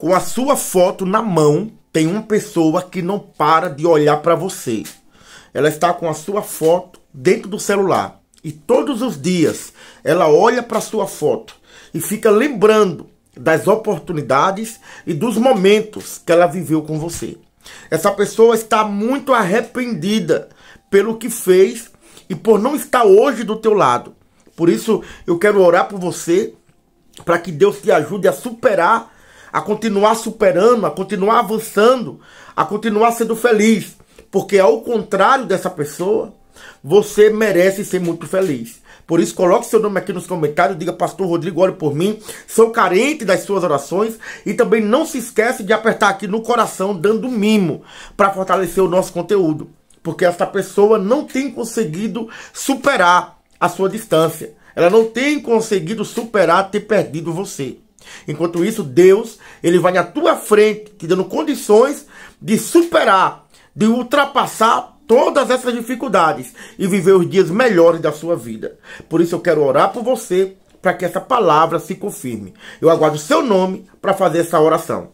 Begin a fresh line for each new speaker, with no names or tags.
Com a sua foto na mão, tem uma pessoa que não para de olhar para você. Ela está com a sua foto dentro do celular e todos os dias ela olha para a sua foto e fica lembrando das oportunidades e dos momentos que ela viveu com você. Essa pessoa está muito arrependida pelo que fez e por não estar hoje do teu lado. Por isso eu quero orar por você para que Deus te ajude a superar a continuar superando, a continuar avançando, a continuar sendo feliz. Porque ao contrário dessa pessoa, você merece ser muito feliz. Por isso, coloque seu nome aqui nos comentários. Diga, Pastor Rodrigo, ore por mim. Sou carente das suas orações. E também não se esquece de apertar aqui no coração, dando mimo, para fortalecer o nosso conteúdo. Porque essa pessoa não tem conseguido superar a sua distância. Ela não tem conseguido superar ter perdido você. Enquanto isso, Deus, ele vai na tua frente, te dando condições de superar, de ultrapassar todas essas dificuldades e viver os dias melhores da sua vida. Por isso eu quero orar por você para que essa palavra se confirme. Eu aguardo o seu nome para fazer essa oração.